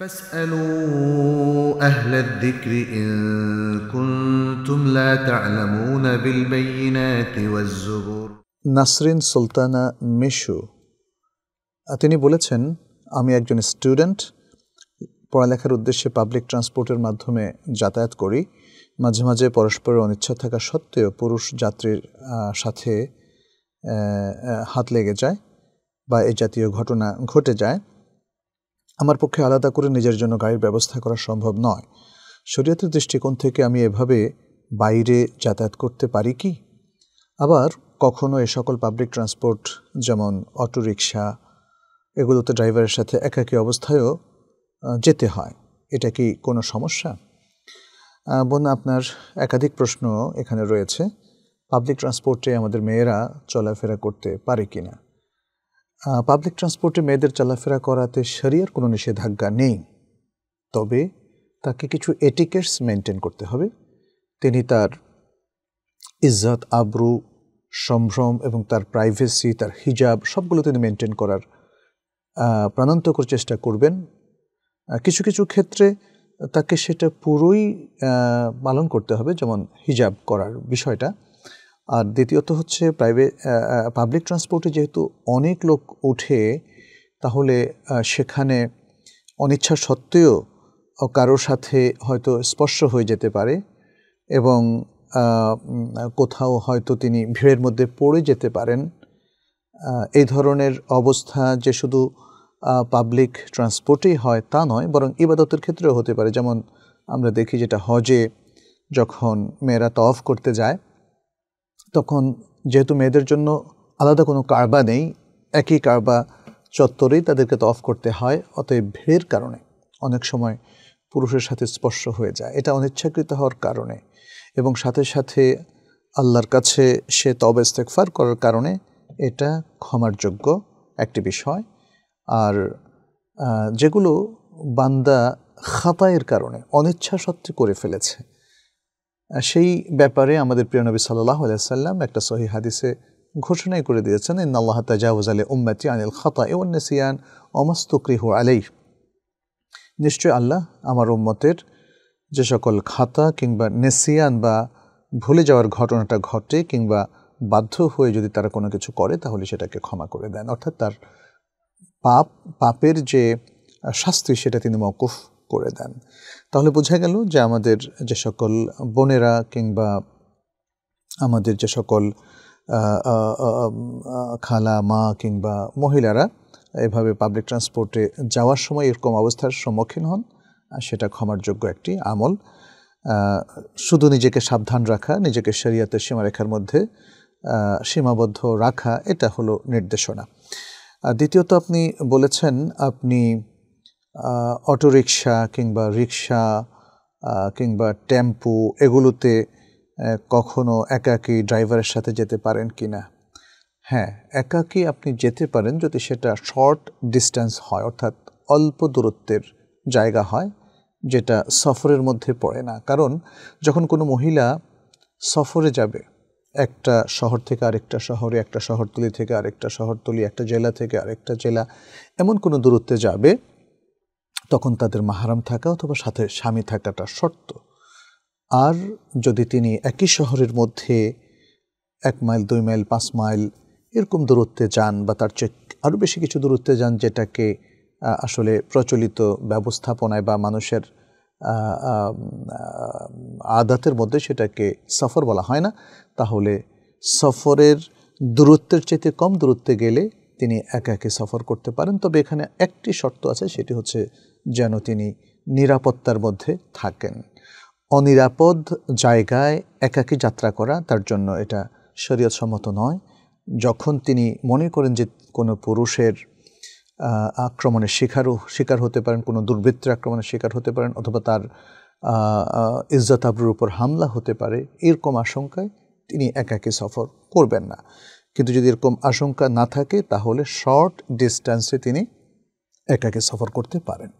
فاسألوا أهل الذكر إن كنتم لا تعلمون بالبينات নাসরিন সুলতানা মিশু তিনি বলেছেন আমি একজন স্টুডেন্ট পড়ালেখার উদ্দেশ্যে পাবলিক ট্রান্সপোর্টের মাধ্যমে যাতায়াত করি মাঝে মাঝে পরস্পরের অনিচ্ছা থাকা সত্ত্বেও পুরুষ যাত্রীর সাথে হাত লেগে যায় বা এ জাতীয় ঘটনা ঘটে যায় আমার পক্ষে আলাদা করে নিজের জন্য গাড়ির ব্যবস্থা করা সম্ভব নয় শরীয়তের দৃষ্টিকোণ থেকে আমি এভাবে বাইরে যাতায়াত করতে পারি কি আবার কখনো এ সকল পাবলিক ট্রান্সপোর্ট যেমন অটোরিকশা এগুলোতে ড্রাইভারের সাথে একাকী অবস্থায়ও যেতে হয় এটা কি কোনো সমস্যা বোন আপনার একাধিক প্রশ্ন এখানে রয়েছে পাবলিক ট্রান্সপোর্টে আমাদের মেয়েরা চলাফেরা করতে পারে কি না পাবলিক ট্রান্সপোর্টে মেয়েদের চলাফেরা করাতে শরিয়ার কোনো নিষেধাজ্ঞা নেই তবে তাকে কিছু এটিকেটস মেনটেন করতে হবে তিনি তার ইজ্জত আবরু সম্ভ্রম এবং তার প্রাইভেসি তার হিজাব সবগুলো তিনি মেনটেন করার প্রাণান্তকর চেষ্টা করবেন কিছু কিছু ক্ষেত্রে তাকে সেটা পুরোই পালন করতে হবে যেমন হিজাব করার বিষয়টা আর দ্বিতীয়ত হচ্ছে প্রাইভেট পাবলিক ট্রান্সপোর্টে যেহেতু অনেক লোক ওঠে তাহলে সেখানে অনিচ্ছা সত্ত্বেও কারোর সাথে হয়তো স্পর্শ হয়ে যেতে পারে এবং কোথাও হয়তো তিনি ভিড়ের মধ্যে পড়ে যেতে পারেন এই ধরনের অবস্থা যে শুধু পাবলিক ট্রান্সপোর্টেই হয় তা নয় বরং ইবাদতের ক্ষেত্রেও হতে পারে যেমন আমরা দেখি যেটা হজে যখন মেয়েরা তফ করতে যায় তখন যেহেতু মেয়েদের জন্য আলাদা কোনো কারবা নেই একই কারবা চত্বরেই তাদেরকে তফ করতে হয় অতএব ভিড়ের কারণে অনেক সময় পুরুষের সাথে স্পর্শ হয়ে যায় এটা অনিচ্ছাকৃত হওয়ার কারণে এবং সাথে সাথে আল্লাহর কাছে সে তবে ইস্তেকফার করার কারণে এটা ক্ষমার যোগ্য একটি বিষয় আর যেগুলো বান্দা খাতায়ের কারণে অনিচ্ছা সত্যি করে ফেলেছে সেই ব্যাপারে আমাদের প্রিয় নবী সাল্লাহ সাল্লাম একটা সহি হাদিসে ঘোষণাই করে দিয়েছেন ইন আল্লাহ তাজাউজ আলী উম্মাতি আনিল খতা এওয়ান্নেসিয়ান অমাস্তুকৃহ আলাই নিশ্চয় আল্লাহ আমার উম্মতের যে সকল খাতা কিংবা নেসিয়ান বা ভুলে যাওয়ার ঘটনাটা ঘটে কিংবা বাধ্য হয়ে যদি তারা কোনো কিছু করে তাহলে সেটাকে ক্ষমা করে দেন অর্থাৎ তার পাপ পাপের যে শাস্তি সেটা তিনি মকুফ করে দেন তাহলে বোঝা গেল যে আমাদের যে সকল বোনেরা কিংবা আমাদের যে সকল খালা মা কিংবা মহিলারা এভাবে পাবলিক ট্রান্সপোর্টে যাওয়ার সময় এরকম অবস্থার সম্মুখীন হন সেটা ক্ষমার যোগ্য একটি আমল শুধু নিজেকে সাবধান রাখা নিজেকে শরিয়াতের সীমারেখার মধ্যে সীমাবদ্ধ রাখা এটা হলো নির্দেশনা দ্বিতীয়ত আপনি বলেছেন আপনি অটোরিকশা কিংবা রিক্সা কিংবা টেম্পু এগুলোতে কখনো একাকী ড্রাইভারের সাথে যেতে পারেন কি না হ্যাঁ একাকী আপনি যেতে পারেন যদি সেটা শর্ট ডিস্টেন্স হয় অর্থাৎ অল্প দূরত্বের জায়গা হয় যেটা সফরের মধ্যে পড়ে না কারণ যখন কোনো মহিলা সফরে যাবে একটা শহর থেকে আরেকটা শহরে একটা শহরতলি থেকে আরেকটা শহরতলি একটা জেলা থেকে আরেকটা জেলা এমন কোনো দূরত্বে যাবে তখন তাদের মাহারাম থাকা অথবা সাথে স্বামী থাকাটা শর্ত আর যদি তিনি একই শহরের মধ্যে এক মাইল দুই মাইল পাঁচ মাইল এরকম দূরত্বে যান বা তার চেয়ে আরও বেশি কিছু দূরত্বে যান যেটাকে আসলে প্রচলিত ব্যবস্থাপনায় বা মানুষের আদাতের মধ্যে সেটাকে সফর বলা হয় না তাহলে সফরের দূরত্বের চেয়ে কম দূরত্বে গেলে তিনি একা একে সফর করতে পারেন তবে এখানে একটি শর্ত আছে সেটি হচ্ছে যেন তিনি নিরাপত্তার মধ্যে থাকেন অনিরাপদ জায়গায় একাকী যাত্রা করা তার জন্য এটা সম্মত নয় যখন তিনি মনে করেন যে কোনো পুরুষের আক্রমণের শিকারও শিকার হতে পারেন কোনো দুর্বৃত্তের আক্রমণের শিকার হতে পারেন অথবা তার ইজ্জত আবরুর উপর হামলা হতে পারে এরকম আশঙ্কায় তিনি একাকী সফর করবেন না কিন্তু যদি এরকম আশঙ্কা না থাকে তাহলে শর্ট ডিস্ট্যান্সে তিনি একাকে সফর করতে পারেন